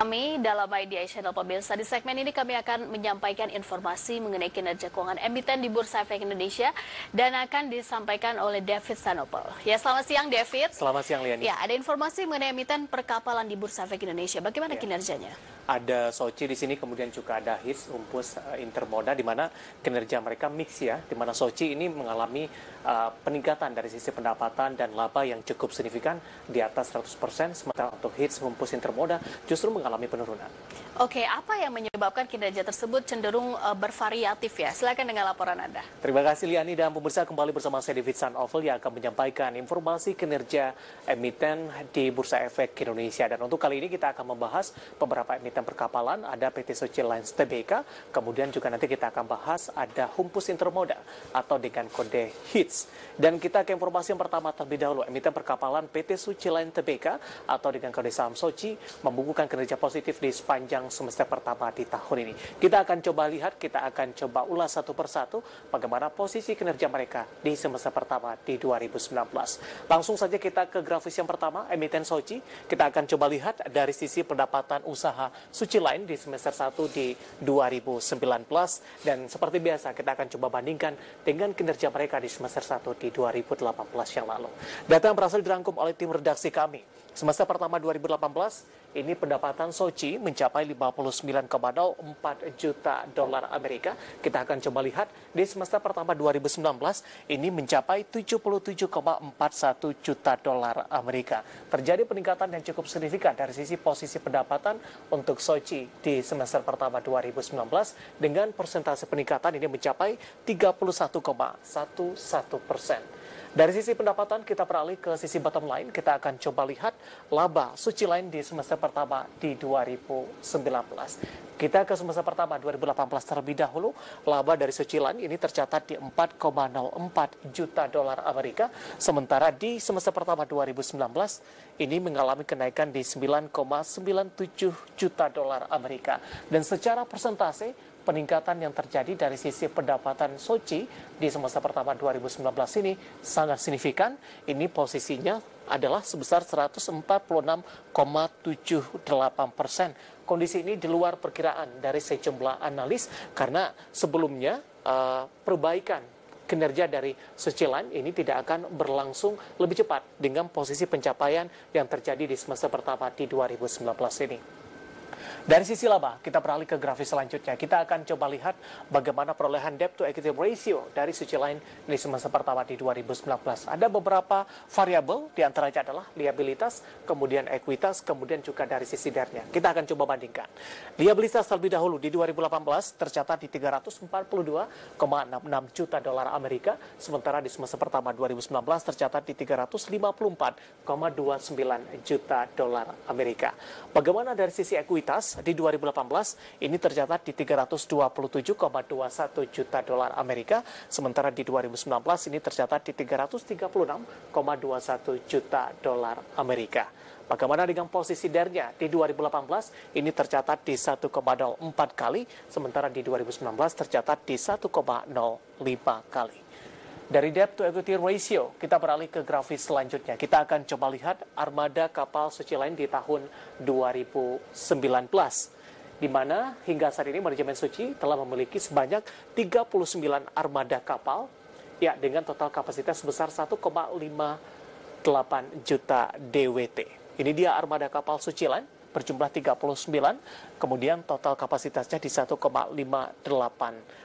Kami dalam Media Channel Pemirsa di segmen ini kami akan menyampaikan informasi mengenai kinerja keuangan emiten di Bursa Efek Indonesia dan akan disampaikan oleh David Sanopel. Ya, selamat siang David. Selamat siang Liani. Ya, ada informasi mengenai emiten perkapalan di Bursa Efek Indonesia. Bagaimana ya. kinerjanya? Ada Sochi di sini, kemudian juga ada HIS, Umpus, eh, Intermoda, di mana kinerja mereka mix ya, di mana Sochi ini mengalami uh, peningkatan dari sisi pendapatan dan laba yang cukup signifikan di atas 100%, sementara untuk HIS, Umpus, Intermoda justru mengalami mengalami penurunan. Oke, apa yang menyebabkan kinerja tersebut cenderung uh, bervariatif ya? Silakan dengan laporan Anda. Terima kasih Liani dan pemirsa kembali bersama saya David Sanovel yang akan menyampaikan informasi kinerja emiten di Bursa Efek Indonesia. Dan untuk kali ini kita akan membahas beberapa emiten perkapalan, ada PT Sochi Lines TBK, kemudian juga nanti kita akan bahas ada Humpus Intermoda atau dengan kode HITS. Dan kita ke informasi yang pertama terlebih dahulu, emiten perkapalan PT Sochi Lines TBK atau dengan kode saham Sochi, membukukan kinerja positif di sepanjang semester pertama di tahun ini. Kita akan coba lihat, kita akan coba ulas satu persatu bagaimana posisi kinerja mereka di semester pertama di 2019. Langsung saja kita ke grafis yang pertama, emiten Sochi. Kita akan coba lihat dari sisi pendapatan usaha suci lain di semester 1 di 2019 dan seperti biasa kita akan coba bandingkan dengan kinerja mereka di semester 1 di 2018 yang lalu. Data yang berhasil dirangkum oleh tim redaksi kami. Semester pertama 2018 ini pendapatan Sochi mencapai 59,04 juta dolar Amerika. Kita akan coba lihat di semester pertama 2019 ini mencapai 77,41 juta dolar Amerika. Terjadi peningkatan yang cukup signifikan dari sisi posisi pendapatan untuk Sochi di semester pertama 2019 dengan persentase peningkatan ini mencapai 31,11 persen. Dari sisi pendapatan kita beralih ke sisi bottom line, kita akan coba lihat laba suci lain di semester pertama di 2019. Kita ke semester pertama 2018 terlebih dahulu, laba dari suci lain ini tercatat di 4,04 juta dolar Amerika, sementara di semester pertama 2019 ini mengalami kenaikan di 9,97 juta dolar Amerika. Dan secara persentase peningkatan yang terjadi dari sisi pendapatan Sochi di semester pertama 2019 ini sangat signifikan. Ini posisinya adalah sebesar 146,78 persen. Kondisi ini di luar perkiraan dari sejumlah analis karena sebelumnya uh, perbaikan kinerja dari Sucilan ini tidak akan berlangsung lebih cepat dengan posisi pencapaian yang terjadi di semester pertama di 2019 ini. Dari sisi laba, kita beralih ke grafis selanjutnya. Kita akan coba lihat bagaimana perolehan debt to equity ratio dari sisi lain di semester pertama di 2019. Ada beberapa variabel, diantaranya adalah liabilitas, kemudian ekuitas, kemudian juga dari sisi debtnya. Kita akan coba bandingkan. Liabilitas terlebih dahulu di 2018 tercatat di 342,66 juta dolar Amerika, sementara di semester pertama 2019 tercatat di 354,29 juta dolar Amerika. Bagaimana dari sisi ekuitas? di 2018 ini tercatat di 327,21 juta dolar Amerika, sementara di 2019 ini tercatat di 336,21 juta dolar Amerika. Bagaimana dengan posisi dernya di 2018 ini tercatat di 1,04 kali, sementara di 2019 tercatat di 1,05 kali. Dari debt to equity ratio, kita beralih ke grafis selanjutnya. Kita akan coba lihat armada kapal suci lain di tahun 2019 di mana hingga saat ini manajemen suci telah memiliki sebanyak 39 armada kapal ya dengan total kapasitas sebesar 1,58 juta DWT. Ini dia armada kapal suci lain berjumlah 39, kemudian total kapasitasnya di 1,58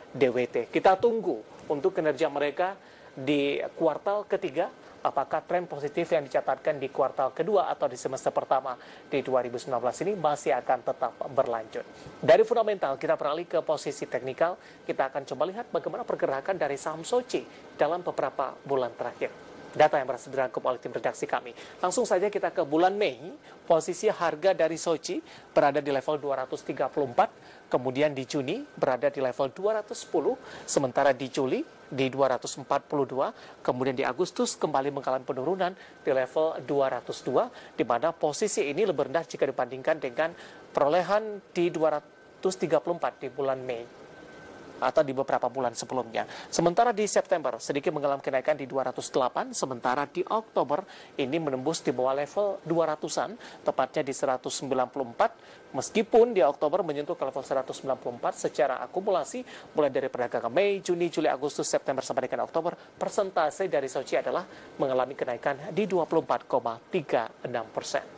DWT. Kita tunggu untuk kinerja mereka di kuartal ketiga? Apakah tren positif yang dicatatkan di kuartal kedua atau di semester pertama di 2019 ini masih akan tetap berlanjut? Dari fundamental, kita beralih ke posisi teknikal. Kita akan coba lihat bagaimana pergerakan dari saham Sochi dalam beberapa bulan terakhir data yang berhasil dirangkum oleh tim redaksi kami. Langsung saja kita ke bulan Mei, posisi harga dari Sochi berada di level 234, kemudian di Juni berada di level 210, sementara di Juli di 242, kemudian di Agustus kembali mengalami penurunan di level 202, di mana posisi ini lebih rendah jika dibandingkan dengan perolehan di 234 di bulan Mei atau di beberapa bulan sebelumnya. Sementara di September sedikit mengalami kenaikan di 208, sementara di Oktober ini menembus di bawah level 200-an, tepatnya di 194, meskipun di Oktober menyentuh ke level 194 secara akumulasi mulai dari perdagangan Mei, Juni, Juli, Agustus, September sampai dengan Oktober, persentase dari Sochi adalah mengalami kenaikan di 24,36 persen.